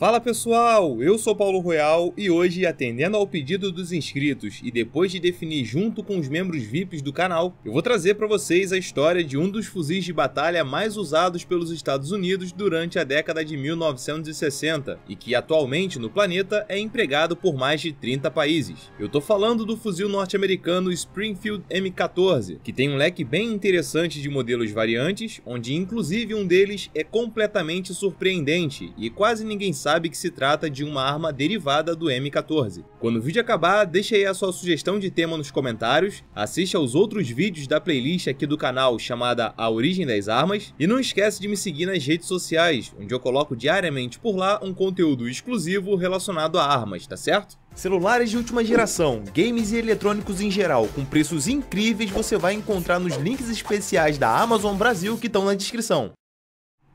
Fala pessoal, eu sou Paulo Royal e hoje, atendendo ao pedido dos inscritos e depois de definir junto com os membros VIPs do canal, eu vou trazer para vocês a história de um dos fuzis de batalha mais usados pelos Estados Unidos durante a década de 1960 e que atualmente no planeta é empregado por mais de 30 países. Eu tô falando do fuzil norte-americano Springfield M14, que tem um leque bem interessante de modelos variantes, onde inclusive um deles é completamente surpreendente e quase ninguém sabe sabe que se trata de uma arma derivada do M14. Quando o vídeo acabar, deixe aí a sua sugestão de tema nos comentários, assista aos outros vídeos da playlist aqui do canal chamada A Origem das Armas, e não esquece de me seguir nas redes sociais, onde eu coloco diariamente por lá um conteúdo exclusivo relacionado a armas, tá certo? Celulares de última geração, games e eletrônicos em geral, com preços incríveis, você vai encontrar nos links especiais da Amazon Brasil que estão na descrição.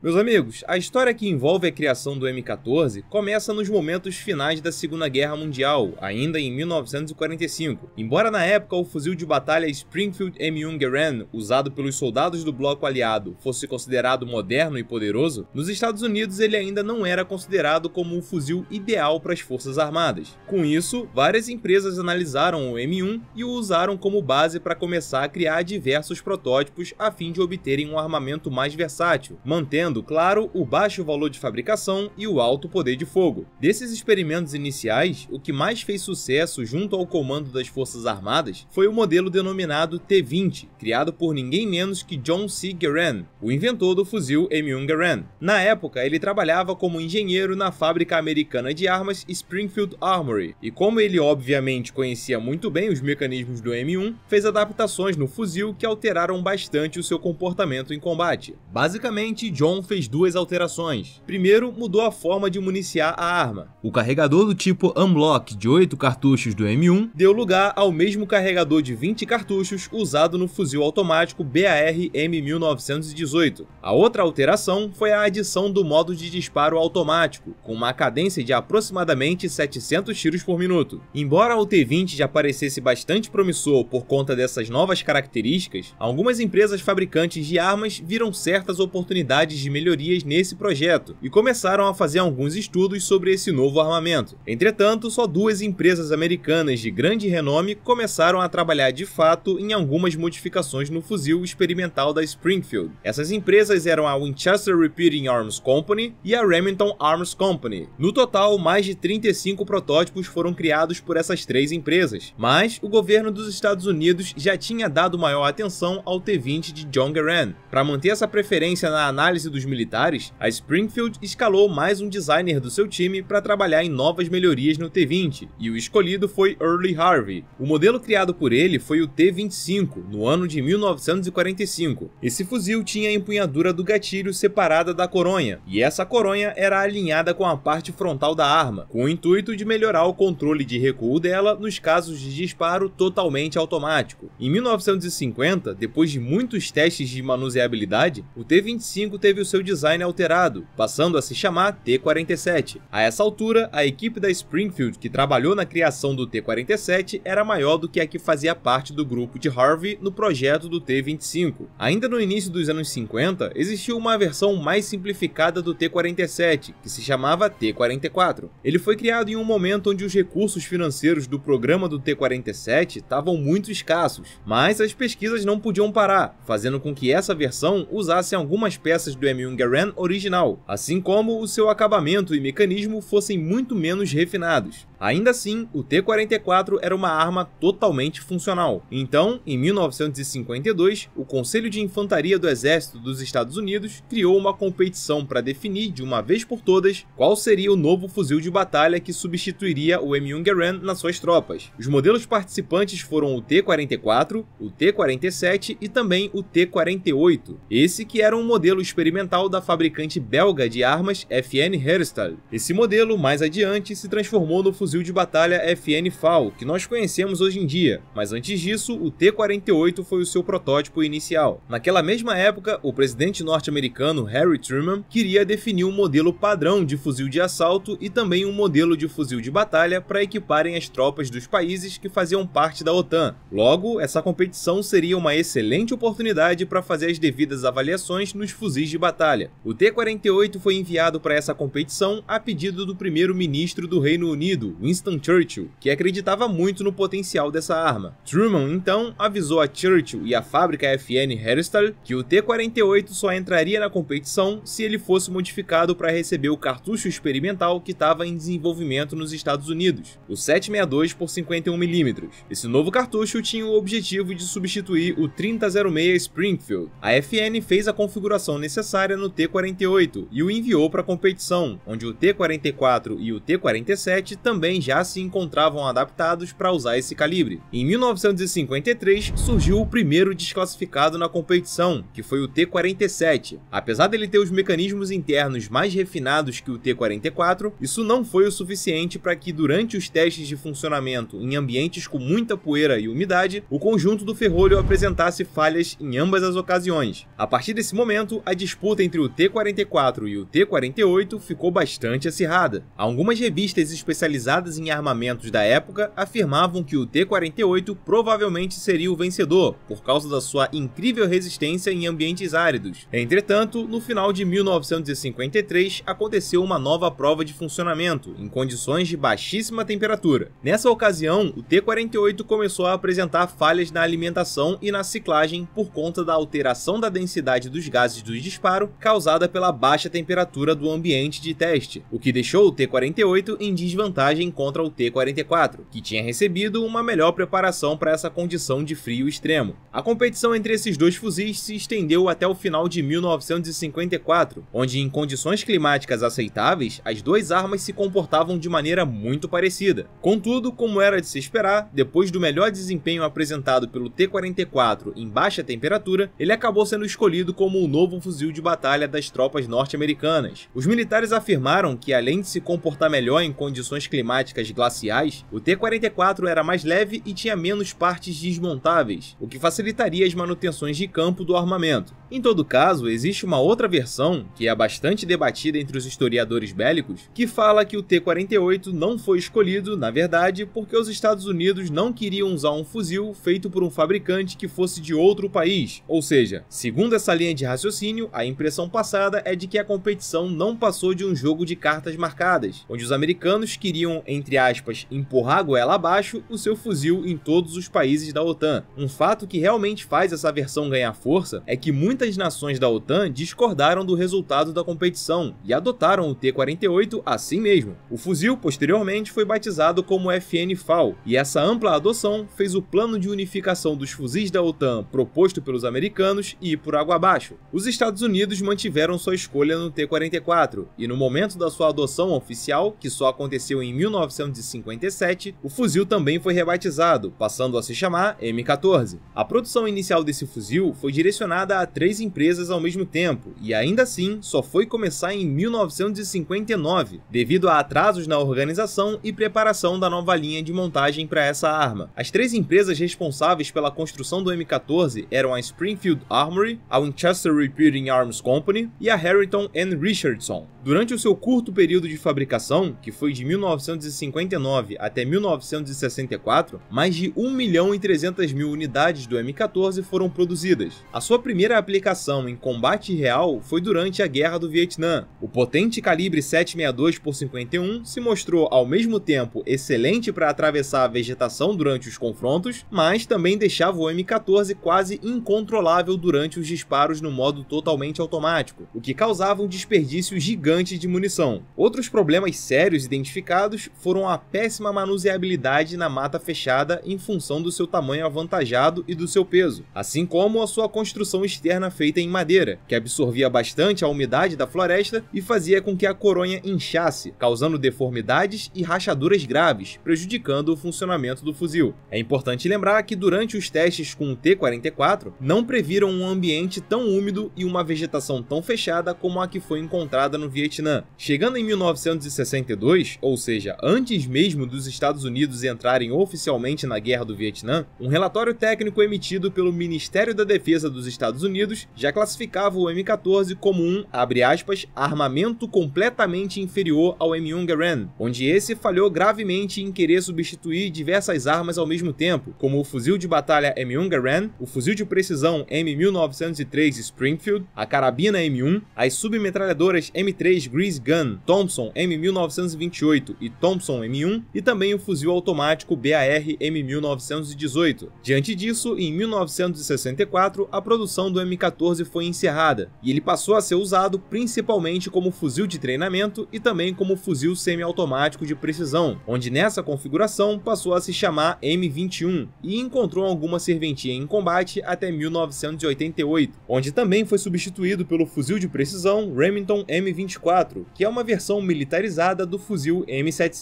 Meus amigos, a história que envolve a criação do M14 começa nos momentos finais da Segunda Guerra Mundial, ainda em 1945. Embora na época o fuzil de batalha Springfield M1 Garand, usado pelos soldados do bloco aliado, fosse considerado moderno e poderoso, nos Estados Unidos ele ainda não era considerado como o fuzil ideal para as forças armadas. Com isso, várias empresas analisaram o M1 e o usaram como base para começar a criar diversos protótipos a fim de obterem um armamento mais versátil, mantendo mantendo, claro, o baixo valor de fabricação e o alto poder de fogo. Desses experimentos iniciais, o que mais fez sucesso junto ao comando das Forças Armadas foi o modelo denominado T-20, criado por ninguém menos que John C. Guerin, o inventor do fuzil M1 Garand. Na época, ele trabalhava como engenheiro na fábrica americana de armas Springfield Armory, e como ele obviamente conhecia muito bem os mecanismos do M1, fez adaptações no fuzil que alteraram bastante o seu comportamento em combate. Basicamente, John Capcom fez duas alterações. Primeiro, mudou a forma de municiar a arma. O carregador do tipo Unlock de 8 cartuchos do M1 deu lugar ao mesmo carregador de 20 cartuchos usado no fuzil automático BAR-M1918. A outra alteração foi a adição do modo de disparo automático, com uma cadência de aproximadamente 700 tiros por minuto. Embora o T20 já parecesse bastante promissor por conta dessas novas características, algumas empresas fabricantes de armas viram certas oportunidades de melhorias nesse projeto e começaram a fazer alguns estudos sobre esse novo armamento. Entretanto, só duas empresas americanas de grande renome começaram a trabalhar de fato em algumas modificações no fuzil experimental da Springfield. Essas empresas eram a Winchester Repeating Arms Company e a Remington Arms Company. No total, mais de 35 protótipos foram criados por essas três empresas, mas o governo dos Estados Unidos já tinha dado maior atenção ao T-20 de John Garand. Para manter essa preferência na análise do dos militares, a Springfield escalou mais um designer do seu time para trabalhar em novas melhorias no T-20, e o escolhido foi Early Harvey. O modelo criado por ele foi o T-25, no ano de 1945. Esse fuzil tinha a empunhadura do gatilho separada da coronha, e essa coronha era alinhada com a parte frontal da arma, com o intuito de melhorar o controle de recuo dela nos casos de disparo totalmente automático. Em 1950, depois de muitos testes de manuseabilidade, o T-25 teve o seu design alterado, passando a se chamar T-47. A essa altura, a equipe da Springfield que trabalhou na criação do T-47 era maior do que a que fazia parte do grupo de Harvey no projeto do T-25. Ainda no início dos anos 50, existiu uma versão mais simplificada do T-47, que se chamava T-44. Ele foi criado em um momento onde os recursos financeiros do programa do T-47 estavam muito escassos, mas as pesquisas não podiam parar, fazendo com que essa versão usasse algumas peças do Garand original, assim como o seu acabamento e mecanismo fossem muito menos refinados. Ainda assim, o T-44 era uma arma totalmente funcional. Então, em 1952, o Conselho de Infantaria do Exército dos Estados Unidos criou uma competição para definir de uma vez por todas qual seria o novo fuzil de batalha que substituiria o M1 Garand nas suas tropas. Os modelos participantes foram o T-44, o T-47 e também o T-48, esse que era um modelo experimental da fabricante belga de armas FN Herstal. Esse modelo, mais adiante, se transformou no fuzil fuzil de batalha FN FAL, que nós conhecemos hoje em dia, mas antes disso, o T-48 foi o seu protótipo inicial. Naquela mesma época, o presidente norte-americano Harry Truman queria definir um modelo padrão de fuzil de assalto e também um modelo de fuzil de batalha para equiparem as tropas dos países que faziam parte da OTAN. Logo, essa competição seria uma excelente oportunidade para fazer as devidas avaliações nos fuzis de batalha. O T-48 foi enviado para essa competição a pedido do primeiro-ministro do Reino Unido, Winston Churchill, que acreditava muito no potencial dessa arma. Truman então avisou a Churchill e a fábrica FN Herstal que o T-48 só entraria na competição se ele fosse modificado para receber o cartucho experimental que estava em desenvolvimento nos Estados Unidos, o 762 por 51mm. Esse novo cartucho tinha o objetivo de substituir o 3006 Springfield. A FN fez a configuração necessária no T-48 e o enviou para a competição, onde o T-44 e o T-47 também também já se encontravam adaptados para usar esse calibre. Em 1953 surgiu o primeiro desclassificado na competição, que foi o T-47. Apesar dele ter os mecanismos internos mais refinados que o T-44, isso não foi o suficiente para que durante os testes de funcionamento em ambientes com muita poeira e umidade, o conjunto do ferrolho apresentasse falhas em ambas as ocasiões. A partir desse momento, a disputa entre o T-44 e o T-48 ficou bastante acirrada. Algumas revistas especializadas baseadas em armamentos da época afirmavam que o T-48 provavelmente seria o vencedor, por causa da sua incrível resistência em ambientes áridos. Entretanto, no final de 1953, aconteceu uma nova prova de funcionamento, em condições de baixíssima temperatura. Nessa ocasião, o T-48 começou a apresentar falhas na alimentação e na ciclagem por conta da alteração da densidade dos gases do disparo causada pela baixa temperatura do ambiente de teste, o que deixou o T-48 em desvantagem encontra o T-44, que tinha recebido uma melhor preparação para essa condição de frio extremo. A competição entre esses dois fuzis se estendeu até o final de 1954, onde em condições climáticas aceitáveis, as duas armas se comportavam de maneira muito parecida. Contudo, como era de se esperar, depois do melhor desempenho apresentado pelo T-44 em baixa temperatura, ele acabou sendo escolhido como o novo fuzil de batalha das tropas norte-americanas. Os militares afirmaram que além de se comportar melhor em condições climáticas climáticas glaciais, o T-44 era mais leve e tinha menos partes desmontáveis, o que facilitaria as manutenções de campo do armamento. Em todo caso, existe uma outra versão, que é bastante debatida entre os historiadores bélicos, que fala que o T-48 não foi escolhido, na verdade, porque os Estados Unidos não queriam usar um fuzil feito por um fabricante que fosse de outro país. Ou seja, segundo essa linha de raciocínio, a impressão passada é de que a competição não passou de um jogo de cartas marcadas, onde os americanos queriam entre aspas, empurrar a goela abaixo o seu fuzil em todos os países da OTAN. Um fato que realmente faz essa versão ganhar força é que muitas nações da OTAN discordaram do resultado da competição e adotaram o T-48 assim mesmo. O fuzil, posteriormente, foi batizado como FN-FAL, e essa ampla adoção fez o plano de unificação dos fuzis da OTAN proposto pelos americanos ir por água abaixo. Os Estados Unidos mantiveram sua escolha no T-44, e no momento da sua adoção oficial, que só aconteceu em 19 1957, o fuzil também foi rebatizado, passando a se chamar M14. A produção inicial desse fuzil foi direcionada a três empresas ao mesmo tempo, e ainda assim só foi começar em 1959, devido a atrasos na organização e preparação da nova linha de montagem para essa arma. As três empresas responsáveis pela construção do M14 eram a Springfield Armory, a Winchester Repeating Arms Company e a Harrington Richardson. Durante o seu curto período de fabricação, que foi de 1959 1959 até 1964, mais de 1 milhão e 300 mil unidades do M14 foram produzidas. A sua primeira aplicação em combate real foi durante a Guerra do Vietnã. O potente calibre 762 por 51 se mostrou ao mesmo tempo excelente para atravessar a vegetação durante os confrontos, mas também deixava o M14 quase incontrolável durante os disparos no modo totalmente automático, o que causava um desperdício gigante de munição. Outros problemas sérios identificados foram a péssima manuseabilidade na mata fechada em função do seu tamanho avantajado e do seu peso, assim como a sua construção externa feita em madeira, que absorvia bastante a umidade da floresta e fazia com que a coronha inchasse, causando deformidades e rachaduras graves, prejudicando o funcionamento do fuzil. É importante lembrar que durante os testes com o T-44, não previram um ambiente tão úmido e uma vegetação tão fechada como a que foi encontrada no Vietnã. Chegando em 1962, ou seja, antes mesmo dos Estados Unidos entrarem oficialmente na Guerra do Vietnã, um relatório técnico emitido pelo Ministério da Defesa dos Estados Unidos já classificava o M14 como um, aspas, armamento completamente inferior ao M1 Garand, onde esse falhou gravemente em querer substituir diversas armas ao mesmo tempo, como o fuzil de batalha M1 Garand, o fuzil de precisão M1903 Springfield, a carabina M1, as submetralhadoras M3 Grease Gun, Thompson M1928 e Thompson M1 e também o fuzil automático BAR M1918. Diante disso, em 1964, a produção do M14 foi encerrada e ele passou a ser usado principalmente como fuzil de treinamento e também como fuzil semiautomático de precisão, onde nessa configuração passou a se chamar M21 e encontrou alguma serventia em combate até 1988, onde também foi substituído pelo fuzil de precisão Remington M24, que é uma versão militarizada do fuzil M7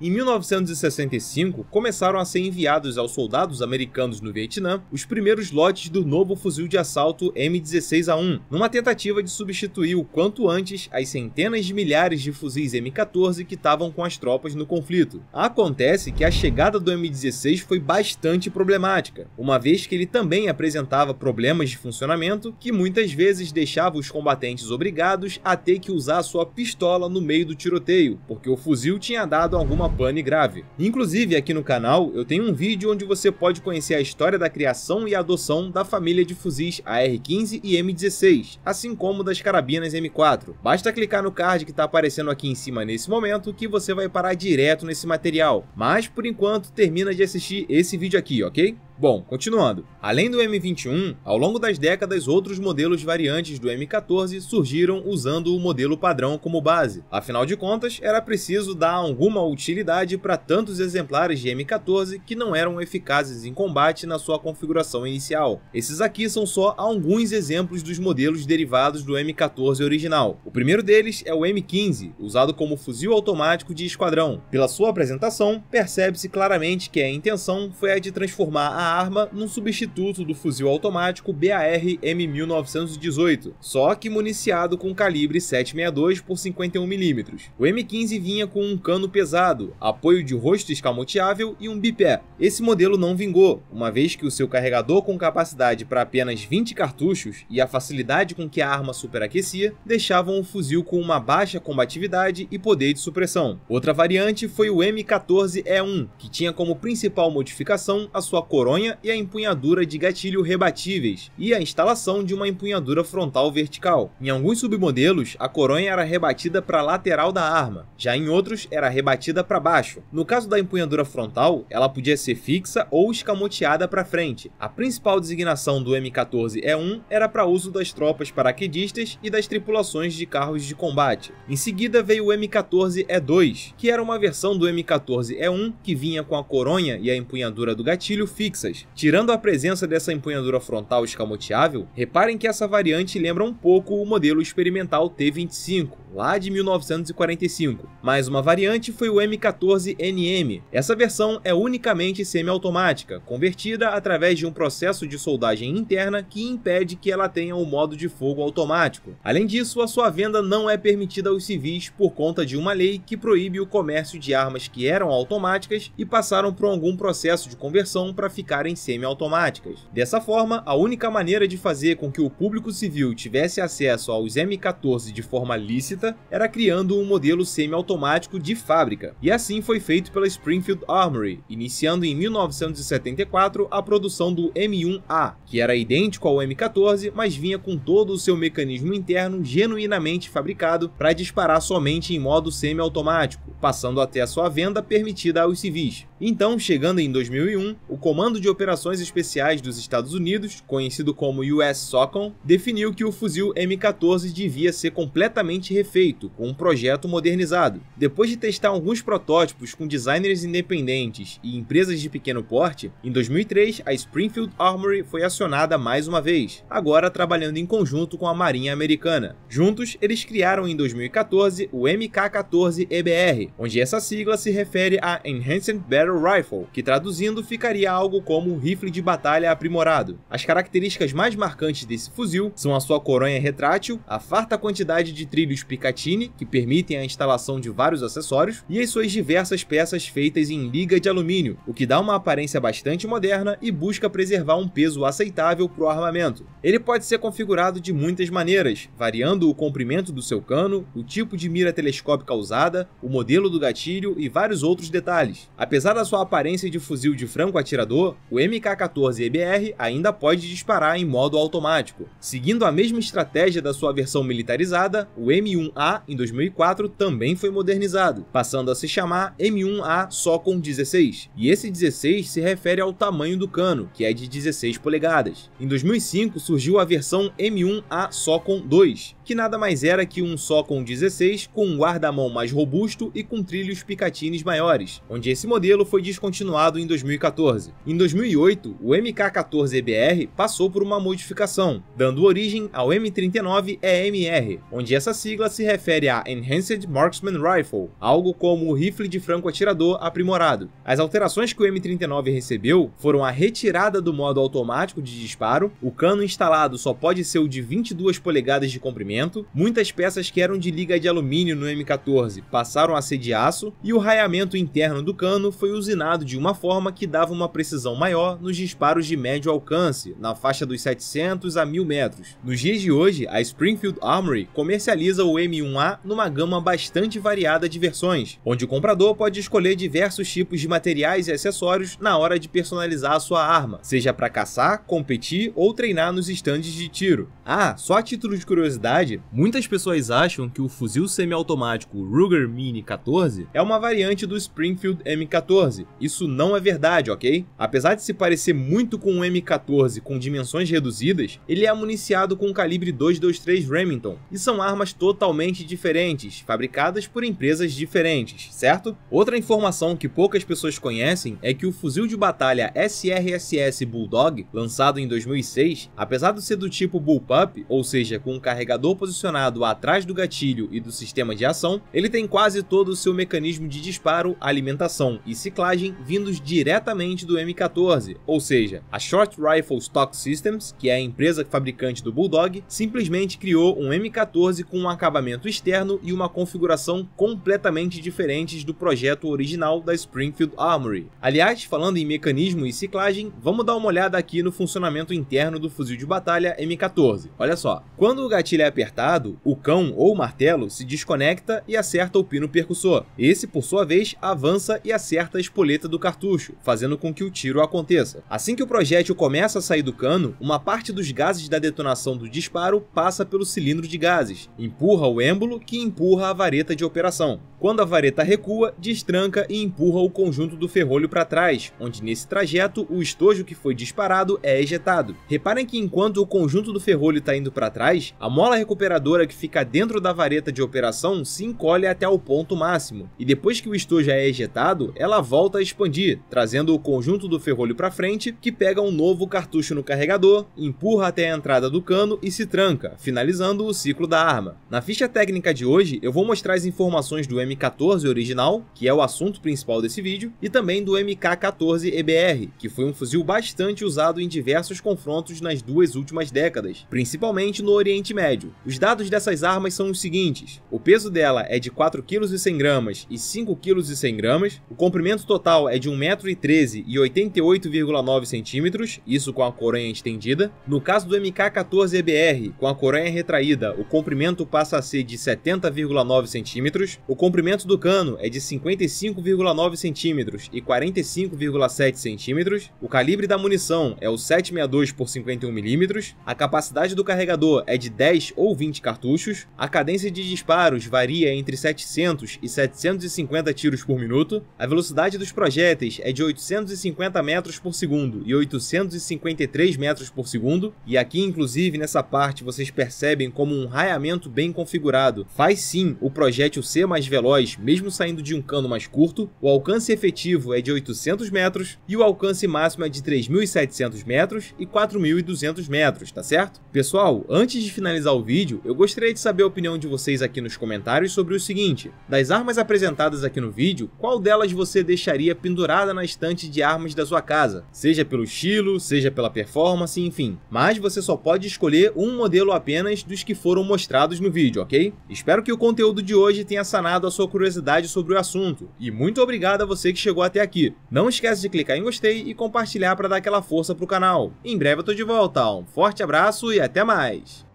em 1965, começaram a ser enviados aos soldados americanos no Vietnã os primeiros lotes do novo fuzil de assalto M16A1, numa tentativa de substituir o quanto antes as centenas de milhares de fuzis M14 que estavam com as tropas no conflito. Acontece que a chegada do M16 foi bastante problemática, uma vez que ele também apresentava problemas de funcionamento que muitas vezes deixava os combatentes obrigados a ter que usar sua pistola no meio do tiroteio, porque o fuzil tinha dado alguma pane grave. Inclusive, aqui no canal, eu tenho um vídeo onde você pode conhecer a história da criação e adoção da família de fuzis AR-15 e M16, assim como das carabinas M4. Basta clicar no card que está aparecendo aqui em cima nesse momento que você vai parar direto nesse material. Mas, por enquanto, termina de assistir esse vídeo aqui, ok? Bom, continuando. Além do M21, ao longo das décadas outros modelos variantes do M14 surgiram usando o modelo padrão como base. Afinal de contas, era preciso dar alguma utilidade para tantos exemplares de M14 que não eram eficazes em combate na sua configuração inicial. Esses aqui são só alguns exemplos dos modelos derivados do M14 original. O primeiro deles é o M15, usado como fuzil automático de esquadrão. Pela sua apresentação, percebe-se claramente que a intenção foi a de transformar a arma num substituto do fuzil automático BAR-M1918, só que municiado com calibre 7.62 por 51mm. O M15 vinha com um cano pesado, apoio de rosto escamoteável e um bipé. Esse modelo não vingou, uma vez que o seu carregador com capacidade para apenas 20 cartuchos e a facilidade com que a arma superaquecia deixavam o fuzil com uma baixa combatividade e poder de supressão. Outra variante foi o M14E1, que tinha como principal modificação a sua coronha e a empunhadura de gatilho rebatíveis e a instalação de uma empunhadura frontal vertical. Em alguns submodelos, a coronha era rebatida para a lateral da arma, já em outros era rebatida para baixo. No caso da empunhadura frontal, ela podia ser fixa ou escamoteada para frente. A principal designação do M14E1 era para uso das tropas paraquedistas e das tripulações de carros de combate. Em seguida veio o M14E2, que era uma versão do M14E1 que vinha com a coronha e a empunhadura do gatilho fixas Tirando a presença dessa empunhadura frontal escamoteável, reparem que essa variante lembra um pouco o modelo experimental T25, lá de 1945, Mais uma variante foi o M14NM. Essa versão é unicamente semiautomática, convertida através de um processo de soldagem interna que impede que ela tenha o um modo de fogo automático. Além disso, a sua venda não é permitida aos civis por conta de uma lei que proíbe o comércio de armas que eram automáticas e passaram por algum processo de conversão para ficarem semiautomáticas. Dessa forma, a única maneira de fazer com que o público civil tivesse acesso aos M14 de forma lícita era criando um modelo semiautomático de fábrica, e assim foi feito pela Springfield Armory, iniciando em 1974 a produção do M1A, que era idêntico ao M14, mas vinha com todo o seu mecanismo interno genuinamente fabricado para disparar somente em modo semiautomático, passando até a sua venda permitida aos civis. Então, chegando em 2001, o Comando de Operações Especiais dos Estados Unidos, conhecido como US SOCOM, definiu que o fuzil M14 devia ser completamente refeito, com um projeto modernizado. Depois de testar alguns protótipos com designers independentes e empresas de pequeno porte, em 2003 a Springfield Armory foi acionada mais uma vez, agora trabalhando em conjunto com a Marinha Americana. Juntos, eles criaram em 2014 o MK-14 EBR, onde essa sigla se refere a Enhanced Barrel Battle Rifle, que traduzindo ficaria algo como um rifle de batalha aprimorado. As características mais marcantes desse fuzil são a sua coronha retrátil, a farta quantidade de trilhos Picatinny, que permitem a instalação de vários acessórios, e as suas diversas peças feitas em liga de alumínio, o que dá uma aparência bastante moderna e busca preservar um peso aceitável para o armamento. Ele pode ser configurado de muitas maneiras, variando o comprimento do seu cano, o tipo de mira telescópica usada, o modelo do gatilho e vários outros detalhes. Apesar sua aparência de fuzil de franco atirador, o MK14 EBR ainda pode disparar em modo automático. Seguindo a mesma estratégia da sua versão militarizada, o M1A em 2004 também foi modernizado, passando a se chamar M1A só com 16. E esse 16 se refere ao tamanho do cano, que é de 16 polegadas. Em 2005 surgiu a versão M1A só com 2, que nada mais era que um só com 16 com um guarda-mão mais robusto e com trilhos picatines maiores, onde esse modelo foi descontinuado em 2014. Em 2008, o MK14EBR passou por uma modificação, dando origem ao M39EMR, onde essa sigla se refere a Enhanced Marksman Rifle, algo como o rifle de franco-atirador aprimorado. As alterações que o M39 recebeu foram a retirada do modo automático de disparo, o cano instalado só pode ser o de 22 polegadas de comprimento, muitas peças que eram de liga de alumínio no M14 passaram a ser de aço e o raiamento interno do cano foi usinado de uma forma que dava uma precisão maior nos disparos de médio alcance, na faixa dos 700 a 1000 metros. Nos dias de hoje, a Springfield Armory comercializa o M1A numa gama bastante variada de versões, onde o comprador pode escolher diversos tipos de materiais e acessórios na hora de personalizar a sua arma, seja para caçar, competir ou treinar nos estandes de tiro. Ah, só a título de curiosidade, muitas pessoas acham que o fuzil semiautomático Ruger Mini 14 é uma variante do Springfield M14, 14 Isso não é verdade, ok? Apesar de se parecer muito com um M14 com dimensões reduzidas, ele é municiado com calibre 223 Remington e são armas totalmente diferentes, fabricadas por empresas diferentes, certo? Outra informação que poucas pessoas conhecem é que o fuzil de batalha SRSS Bulldog, lançado em 2006, apesar de ser do tipo bullpup, ou seja, com o um carregador posicionado atrás do gatilho e do sistema de ação, ele tem quase todo o seu mecanismo de disparo, alimentação e ciclo reciclagem vindos diretamente do M14, ou seja, a Short Rifle Stock Systems, que é a empresa fabricante do Bulldog, simplesmente criou um M14 com um acabamento externo e uma configuração completamente diferentes do projeto original da Springfield Armory. Aliás, falando em mecanismo e ciclagem, vamos dar uma olhada aqui no funcionamento interno do fuzil de batalha M14. Olha só, quando o gatilho é apertado, o cão ou o martelo se desconecta e acerta o pino percussor. Esse, por sua vez, avança e acerta a espoleta do cartucho, fazendo com que o tiro aconteça. Assim que o projétil começa a sair do cano, uma parte dos gases da detonação do disparo passa pelo cilindro de gases, empurra o êmbolo que empurra a vareta de operação. Quando a vareta recua, destranca e empurra o conjunto do ferrolho para trás, onde nesse trajeto o estojo que foi disparado é ejetado. Reparem que enquanto o conjunto do ferrolho está indo para trás, a mola recuperadora que fica dentro da vareta de operação se encolhe até o ponto máximo, e depois que o estojo é ejetado, ela volta a expandir, trazendo o conjunto do ferrolho para frente, que pega um novo cartucho no carregador, empurra até a entrada do cano e se tranca, finalizando o ciclo da arma. Na ficha técnica de hoje, eu vou mostrar as informações do M14 original, que é o assunto principal desse vídeo, e também do MK14 EBR, que foi um fuzil bastante usado em diversos confrontos nas duas últimas décadas, principalmente no Oriente Médio. Os dados dessas armas são os seguintes: o peso dela é de 4 kg e 100 gramas e 5 kg e 100 gramas, o comprimento total é de 1,13m e 88,9 cm, isso com a coronha estendida. No caso do MK14 EBR, com a coronha retraída, o comprimento passa a ser de 70,9 cm, o comprimento comprimento do cano é de 55,9 centímetros e 45,7 centímetros. O calibre da munição é o 762 por 51 milímetros. A capacidade do carregador é de 10 ou 20 cartuchos. A cadência de disparos varia entre 700 e 750 tiros por minuto. A velocidade dos projéteis é de 850 metros por segundo e 853 metros por segundo. E aqui, inclusive, nessa parte vocês percebem como um raiamento bem configurado faz sim o projétil ser mais veloz mesmo saindo de um cano mais curto, o alcance efetivo é de 800 metros e o alcance máximo é de 3.700 metros e 4.200 metros, tá certo? Pessoal, antes de finalizar o vídeo, eu gostaria de saber a opinião de vocês aqui nos comentários sobre o seguinte, das armas apresentadas aqui no vídeo, qual delas você deixaria pendurada na estante de armas da sua casa, seja pelo estilo, seja pela performance, enfim, mas você só pode escolher um modelo apenas dos que foram mostrados no vídeo, ok? Espero que o conteúdo de hoje tenha sanado a sua curiosidade sobre o assunto e muito obrigado a você que chegou até aqui. Não esquece de clicar em gostei e compartilhar para dar aquela força pro canal. Em breve eu tô de volta. Um forte abraço e até mais.